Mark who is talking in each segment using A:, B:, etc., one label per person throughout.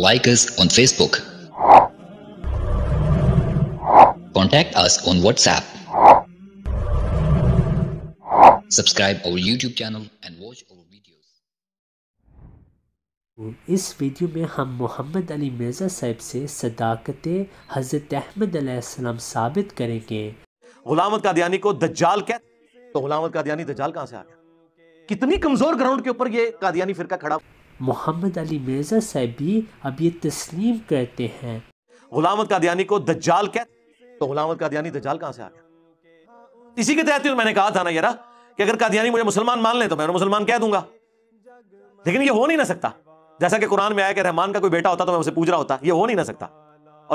A: Like us on Facebook. Contact us on WhatsApp. Subscribe our YouTube channel and watch our videos. इस video में हम मोहम्मद अली मिर्ज़ा साहब से सदाकत हज़रत अहमद साबित करेंगे गुलामत कादियानी को दज्जाल कह तो गुलामत कादियानी दज्जाल कहाँ से आ गया कितनी कमज़ोर ग्राउंड के ऊपर ये कादियानी फिरका खड़ा मोहम्मद अली मिर्ज़ा से भी अब ये तस्लीम करते हैं गुलामद कादियानी को दज्जाल कह तो गुलाम कादियानी दज्जाल कहां से आ गया इसी के तहत मैंने कहा था ना यार कि अगर कादियानी मुझे मुसलमान मान ले तो मैं मुसलमान कह दूंगा लेकिन ये हो नहीं ना सकता जैसा कि कुरान में आया कि रहमान का कोई बेटा होता तो मैं उसे पूछ रहा होता ये हो नहीं ना सकता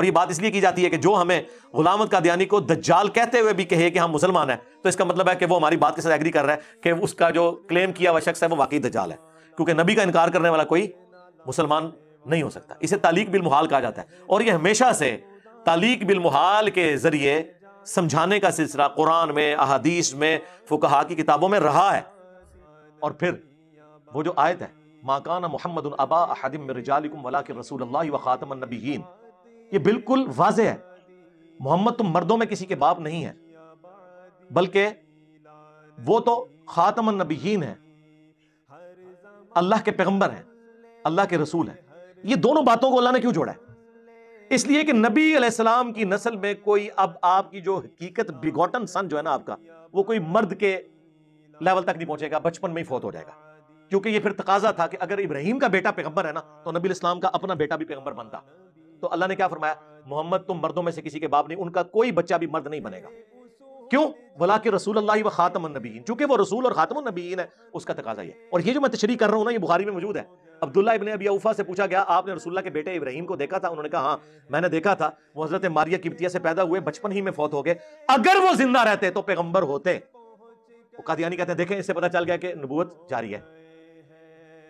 A: और ये बात इसलिए की जाती है कि जो हमें गुलामत कादियानी को दज्जाल कहते हुए भी कहे कि हम मुसलमान हैं तो इसका मतलब है कि वो हमारी बात के साथ एग्री कर रहा है कि उसका जो क्लेम किया हुआ शख्स है वो वाकई दज्जाल है क्योंकि नबी का इनकार करने वाला कोई मुसलमान नहीं हो सकता इसे तालीक बिल मुहाल कहा जाता है और यह हमेशा से तालीक बिल मुहाल के जरिए समझाने का सिलसिला कुरान में अहादीस में फुकहा की किताबों में रहा है और फिर वो जो आयत है माकाना मोहम्मद वला के रसूल अल्लाह ये बिल्कुल वाज है मोहम्मद तुम तो मर्दों में किसी के बाप नहीं है बल्कि वो तो ख़ातम नबीन है अल्लाह के पैगंबर हैं अल्लाह के रसूल हैं ये दोनों बातों को अल्लाह ने क्यों जोड़ा है इसलिए कि नबी अलैहिस्सलाम की नस्ल में कोई अब आपकी जो हकीकत बिगॉटन सन जो है ना आपका वो कोई मर्द के लेवल तक नहीं पहुंचेगा बचपन में ही फौत हो जाएगा क्योंकि ये फिर तकाजा था कि अगर इब्राहिम का बेटा पैगंबर है ना तो नबी इस्लाम का अपना बेटा भी पैगंबर बनता तो अल्लाह ने क्या फरमाया मोहम्मद तुम मर्दों में से किसी के बाप नहीं उनका कोई बच्चा भी मर्द नहीं बनेगा क्यों वला के रसूल अल्लाह व खातम नबीन चूंकि वो रसूल और खातम नबीन है उसका तकाजा ये और ये जो मैं तशरी कर रहा हूँ ना ये बुखारी में मौजूद है अब्दुल्ला इबन अबी अबीऊफ़ा से पूछा गया आपने रसुल्ला के बेटे इब्राहिम को देखा था उन्होंने कहा हाँ मैंने देखा था वो हजरत मारिया किबतिया से पैदा हुए बचपन ही में फौत हो गए अगर वो जिंदा रहते तो पैगम्बर होते वो कादियानी कहते हैं देखें इससे पता चल गया कि नबूत जारी है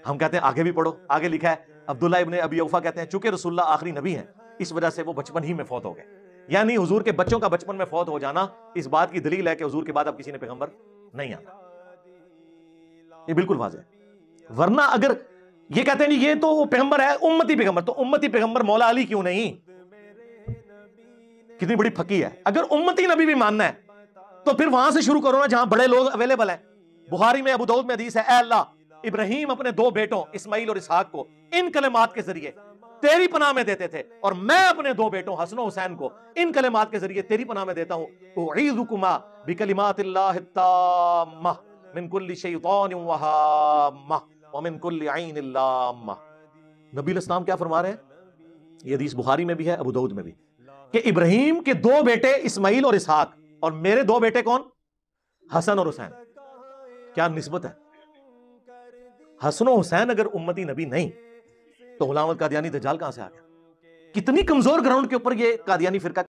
A: हम कहते हैं आगे भी पढ़ो आगे लिखा है अब्दुल्ला इबन अबी अबीऊफ़ा कहते हैं चूंकि रसुल्ला आखिरी नबी है इस वजह से वो बचपन ही में फौत हो गए यानी हुजूर के बच्चों का बचपन में फौत हो जाना इस बात की दलील है कि हुजूर के बाद अब किसी ने पैगंबर नहीं आना ये बिल्कुल वाज है वरना अगर ये कहते हैं ये तो पैगंबर है उम्मती पैगंबर तो उम्मती पैगंबर मौला अली क्यों नहीं कितनी बड़ी फकी है अगर उम्मती नबी भी मानना है तो फिर वहां से शुरू करो ना जहां बड़े लोग अवेलेबल है बुहारी में अबूदौद में हदीस है अल्लाह इब्राहिम अपने दो बेटों इस्माइल और इसहाक को इन कलेमात के जरिए तेरी पनाह में देते थे और मैं अपने दो बेटों हसन हुसैन को इन कलिमात के जरिए तेरी पनाह में देता हूँ नबी इस्लाम क्या फरमा रहे हैं ये हदीस बुखारी में भी है अबू दाऊद में भी कि इब्राहिम के दो बेटे इस्माइल और इसहाक और मेरे दो बेटे कौन हसन और हुसैन क्या निस्बत है हसन हुसैन अगर उम्मती नबी नहीं तो गुलाम कादियानी दजाल कहां से आ गया कितनी कमजोर ग्राउंड के ऊपर ये कादियानी फिरका